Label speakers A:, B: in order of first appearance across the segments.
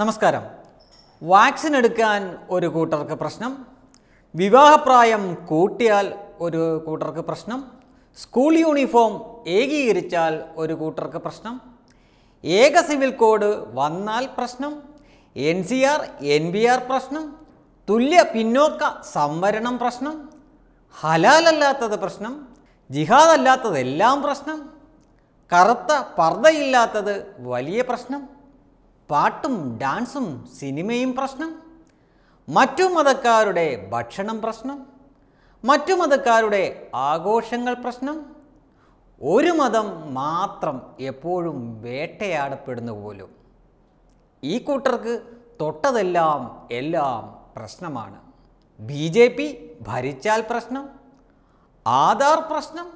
A: നമസ്കാരം വാക്സിൻ എടുക്കാൻ ഒരു കൂട്ടർക്ക് പ്രശ്നം വിവാഹപ്രായം കൂട്ടിയാൽ ഒരു കൂട്ടർക്ക് പ്രശ്നം സ്കൂൾ യൂണിഫോം ഏകീകരിച്ചാൽ ഒരു കൂട്ടർക്ക് പ്രശ്നം ഏക സിവിൽ കോഡ് വന്നാൽ പ്രശ്നം N C R N B R പ്രശ്നം തുല്യ പിന്നോക്ക സംവരണം പ്രശ്നം ഹലാലല്ലാത്തത് പ്രശ്നം ജിഹാദല്ലാത്തതെല്ലാം പ്രശ്നം കറുത്ത പർദ്ദയില്ലാത്തത് വലിയ പ്രശ്നം പാട്ടും ഡാൻസും സിനിമയും പ്രശ്നം മറ്റു മതക്കാരുടെ ഭക്ഷണം പ്രശ്നം മറ്റു മതക്കാരുടെ ആഘോഷങ്ങൾ പ്രശ്നം ഒരു മതം മാത്രം എപ്പോഴും വേട്ടയാടപ്പെടുന്നു പോലും ഈ കൂട്ടർക്ക് തൊട്ടതെല്ലാം എല്ലാം പ്രശ്നമാണ് ബി ജെ പി ഭരിച്ചാൽ പ്രശ്നം ആധാർ പ്രശ്നം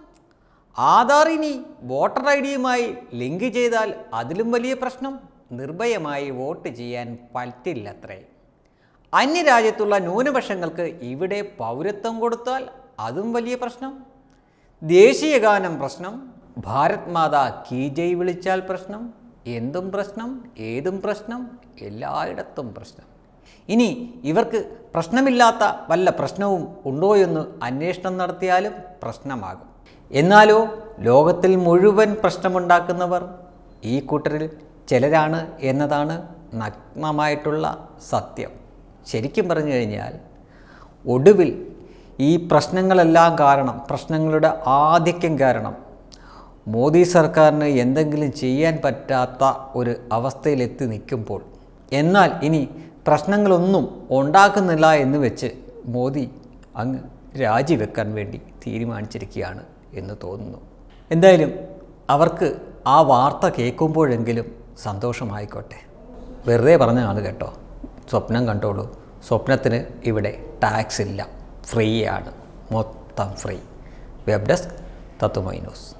A: ആധാർ ഇനി വോട്ടർ ഐ ഡിയുമായി ലിങ്ക് ചെയ്താൽ അതിലും വലിയ പ്രശ്നം നിർഭയമായി വോട്ട് ചെയ്യാൻ പറ്റില്ലത്രേ അന്യരാജ്യത്തുള്ള ന്യൂനപക്ഷങ്ങൾക്ക് ഇവിടെ പൗരത്വം കൊടുത്താൽ അതും വലിയ പ്രശ്നം ദേശീയഗാനം പ്രശ്നം ഭാരത് മാതാ കീ ജയ് വിളിച്ചാൽ പ്രശ്നം എന്തും പ്രശ്നം ഏതും പ്രശ്നം എല്ലായിടത്തും പ്രശ്നം ഇനി ഇവർക്ക് പ്രശ്നമില്ലാത്ത വല്ല പ്രശ്നവും ഉണ്ടോ എന്ന് അന്വേഷണം നടത്തിയാലും പ്രശ്നമാകും എന്നാലോ ലോകത്തിൽ മുഴുവൻ പ്രശ്നമുണ്ടാക്കുന്നവർ ഈ കൂട്ടരിൽ ചിലരാണ് എന്നതാണ് നഗ്നമായിട്ടുള്ള സത്യം ശരിക്കും പറഞ്ഞു കഴിഞ്ഞാൽ ഒടുവിൽ ഈ പ്രശ്നങ്ങളെല്ലാം കാരണം പ്രശ്നങ്ങളുടെ ആധിക്യം കാരണം മോദി സർക്കാരിന് എന്തെങ്കിലും ചെയ്യാൻ പറ്റാത്ത ഒരു അവസ്ഥയിലെത്തി നിൽക്കുമ്പോൾ എന്നാൽ ഇനി പ്രശ്നങ്ങളൊന്നും ഉണ്ടാക്കുന്നില്ല എന്ന് വെച്ച് മോദി അങ്ങ് രാജിവെക്കാൻ വേണ്ടി തീരുമാനിച്ചിരിക്കുകയാണ് എന്ന് തോന്നുന്നു എന്തായാലും അവർക്ക് ആ വാർത്ത കേൾക്കുമ്പോഴെങ്കിലും സന്തോഷമായിക്കോട്ടെ വെറുതെ പറഞ്ഞ ആൾ കേട്ടോ സ്വപ്നം കണ്ടോളൂ സ്വപ്നത്തിന് ഇവിടെ ടാക്സ് ഇല്ല ഫ്രീ ആണ് മൊത്തം ഫ്രീ വെബ് ഡെസ്ക് തത്വമൈനോസ്